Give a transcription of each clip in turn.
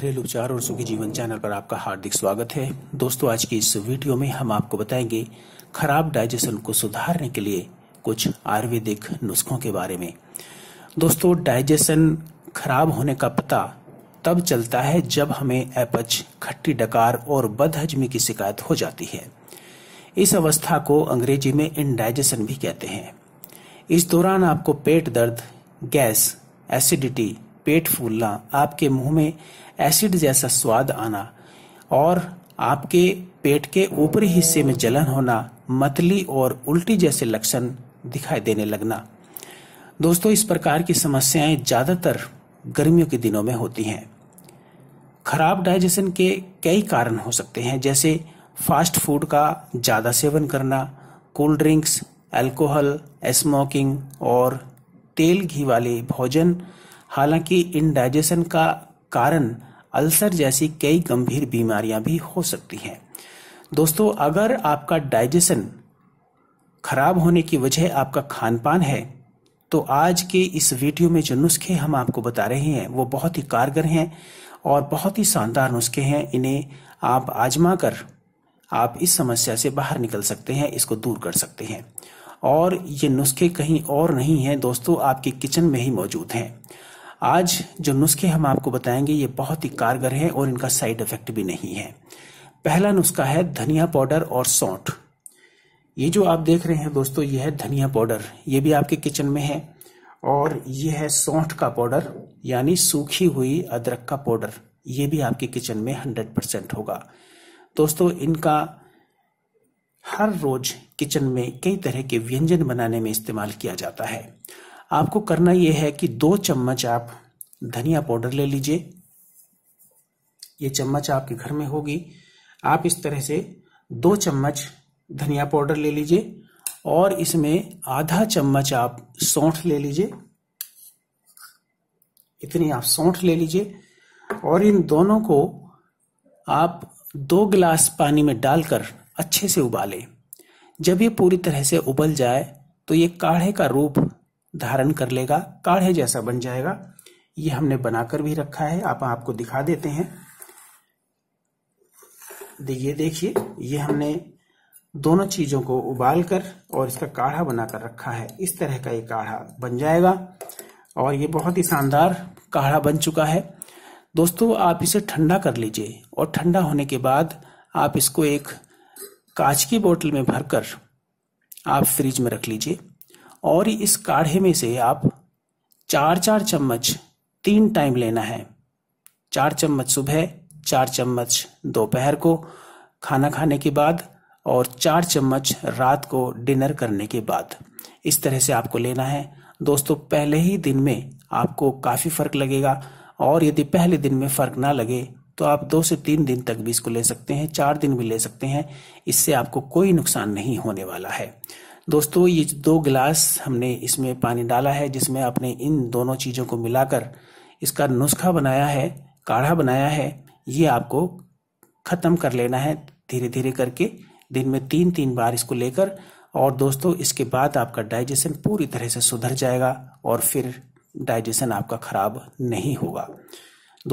घरेलू उपचार और सुखी जीवन चैनल पर आपका हार्दिक स्वागत है दोस्तों आज की इस वीडियो में हम आपको बताएंगे खराब डाइजेशन को सुधारने के लिए कुछ आयुर्वेदिक नुस्खों के बारे में दोस्तों डाइजेशन खराब होने का पता तब चलता है जब हमें अपच खट्टी डकार और बदहजमी की शिकायत हो जाती है इस अवस्था को अंग्रेजी में इनडाइजेशन भी कहते हैं इस दौरान आपको पेट दर्द गैस एसिडिटी पेट फूलना आपके मुंह में एसिड जैसा स्वाद आना और आपके पेट के ऊपरी हिस्से में जलन होना मतली और उल्टी जैसे लक्षण दिखाई देने लगना दोस्तों इस प्रकार की समस्याएं ज़्यादातर गर्मियों के दिनों में होती हैं खराब डाइजेशन के कई कारण हो सकते हैं जैसे फास्ट फूड का ज़्यादा सेवन करना कोल्ड ड्रिंक्स एल्कोहल स्मोकिंग और तेल घी वाले भोजन हालांकि इनडाइजेशन का कारण अल्सर जैसी कई गंभीर बीमारियां भी हो सकती हैं दोस्तों अगर आपका डाइजेशन खराब होने की वजह आपका खान पान है तो आज के इस वीडियो में जो नुस्खे हम आपको बता रहे हैं वो बहुत ही कारगर हैं और बहुत ही शानदार नुस्खे हैं इन्हें आप आजमा कर आप इस समस्या से बाहर निकल सकते हैं इसको दूर कर सकते हैं और ये नुस्खे कहीं और नहीं हैं दोस्तों आपके किचन में ही मौजूद हैं आज जो नुस्खे हम आपको बताएंगे ये बहुत ही कारगर है और इनका साइड इफेक्ट भी नहीं है पहला नुस्खा है धनिया पाउडर और सौठ ये जो आप देख रहे हैं दोस्तों ये है धनिया पाउडर ये भी आपके किचन में है और ये है सौठ का पाउडर यानी सूखी हुई अदरक का पाउडर ये भी आपके किचन में हंड्रेड परसेंट होगा दोस्तों इनका हर रोज किचन में कई तरह के व्यंजन बनाने में इस्तेमाल किया जाता है आपको करना यह है कि दो चम्मच आप धनिया पाउडर ले लीजिए ये चम्मच आपके घर में होगी आप इस तरह से दो चम्मच धनिया पाउडर ले लीजिए और इसमें आधा चम्मच आप सौंठ ले लीजिए इतनी आप सौंठ ले लीजिए और इन दोनों को आप दो गिलास पानी में डालकर अच्छे से उबालें जब ये पूरी तरह से उबल जाए तो ये काढ़े का रूप धारण कर लेगा काढ़े जैसा बन जाएगा ये हमने बनाकर भी रखा है आप आपको दिखा देते हैं ये देखिए ये हमने दोनों चीजों को उबाल कर और इसका काढ़ा बनाकर रखा है इस तरह का ये काढ़ा बन जाएगा और ये बहुत ही शानदार काढ़ा बन चुका है दोस्तों आप इसे ठंडा कर लीजिए और ठंडा होने के बाद आप इसको एक कांच की बोतल में भरकर आप फ्रिज में रख लीजिए और इस काढ़े में से आप चार चार चम्मच तीन टाइम लेना है चार चम्मच सुबह चार चम्मच दोपहर को खाना खाने के बाद और चार चम्मच रात को डिनर करने के बाद इस तरह से आपको लेना है दोस्तों पहले ही दिन में आपको काफ़ी फ़र्क लगेगा और यदि पहले दिन में फ़र्क ना लगे तो आप दो से तीन दिन तक भी इसको ले सकते हैं चार दिन भी ले सकते हैं इससे आपको कोई नुकसान नहीं होने वाला है दोस्तों ये दो गिलास हमने इसमें पानी डाला है जिसमें आपने इन दोनों चीज़ों को मिलाकर इसका नुस्खा बनाया है काढ़ा बनाया है ये आपको ख़त्म कर लेना है धीरे धीरे करके दिन में तीन तीन बार इसको लेकर और दोस्तों इसके बाद आपका डाइजेशन पूरी तरह से सुधर जाएगा और फिर डाइजेशन आपका ख़राब नहीं होगा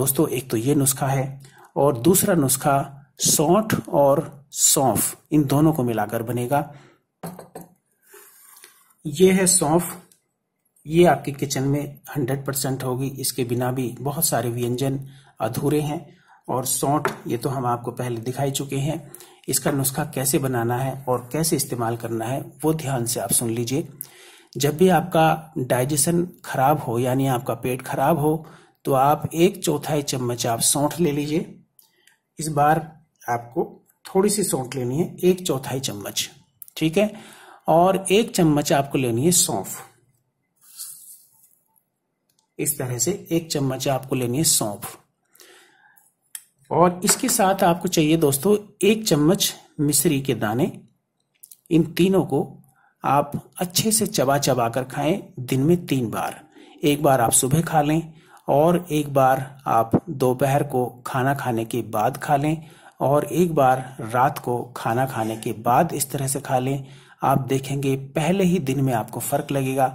दोस्तों एक तो ये नुस्खा है और दूसरा नुस्खा सौठ और सौंफ इन दोनों को मिलाकर बनेगा ये है सौंफ ये आपके किचन में 100 परसेंट होगी इसके बिना भी बहुत सारे व्यंजन अधूरे हैं और सौंठ ये तो हम आपको पहले दिखाई चुके हैं इसका नुस्खा कैसे बनाना है और कैसे इस्तेमाल करना है वो ध्यान से आप सुन लीजिए जब भी आपका डाइजेशन खराब हो यानी आपका पेट खराब हो तो आप एक चौथाई चम्मच आप सौंठ ले लीजिए इस बार आपको थोड़ी सी सौंठ लेनी है एक चौथाई चम्मच ठीक है और एक चम्मच आपको लेनी है सौंफ इस तरह से एक चम्मच आपको लेनी है सौंफ और इसके साथ आपको चाहिए दोस्तों एक चम्मच मिश्री के दाने इन तीनों को आप अच्छे से चबा चबा कर खाएं दिन में तीन बार एक बार आप सुबह खा लें और एक बार आप दोपहर को खाना खाने के बाद खा लें और एक बार रात को खाना खाने के बाद इस तरह से खा लें आप देखेंगे पहले ही दिन में आपको फर्क लगेगा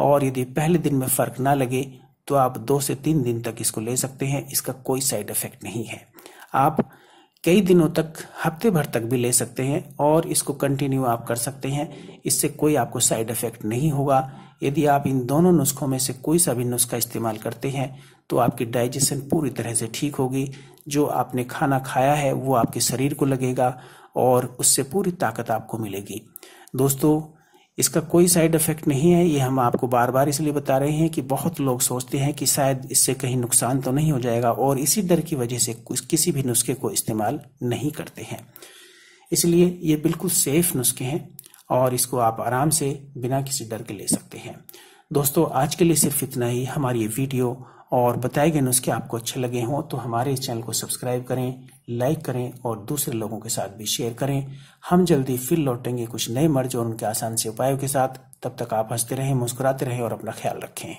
और यदि पहले दिन में फर्क ना लगे तो आप दो से तीन दिन तक इसको ले सकते हैं इसका कोई साइड इफेक्ट नहीं है आप कई दिनों तक हफ्ते भर तक भी ले सकते हैं और इसको कंटिन्यू आप कर सकते हैं इससे कोई आपको साइड इफेक्ट नहीं होगा यदि आप इन दोनों नुस्खों में से कोई सा भी नुस्खा इस्तेमाल करते हैं तो आपकी डाइजेशन पूरी तरह से ठीक होगी जो आपने खाना खाया है वो आपके शरीर को लगेगा और उससे पूरी ताकत आपको मिलेगी दोस्तों इसका कोई साइड इफेक्ट नहीं है ये हम आपको बार बार इसलिए बता रहे हैं कि बहुत लोग सोचते हैं कि शायद इससे कहीं नुकसान तो नहीं हो जाएगा और इसी डर की वजह से किसी भी नुस्खे को इस्तेमाल नहीं करते हैं इसलिए ये बिल्कुल सेफ नुस्खे हैं और इसको आप आराम से बिना किसी डर के ले सकते हैं दोस्तों आज के लिए सिर्फ इतना ही हमारी ये वीडियो और बताए गए नुस्खे आपको अच्छे लगे हों तो हमारे इस चैनल को सब्सक्राइब करें लाइक करें और दूसरे लोगों के साथ भी शेयर करें हम जल्दी फिर लौटेंगे कुछ नए मर्ज और उनके आसान से उपायों के साथ तब तक आप हंसते रहें मुस्कुराते रहें और अपना ख्याल रखें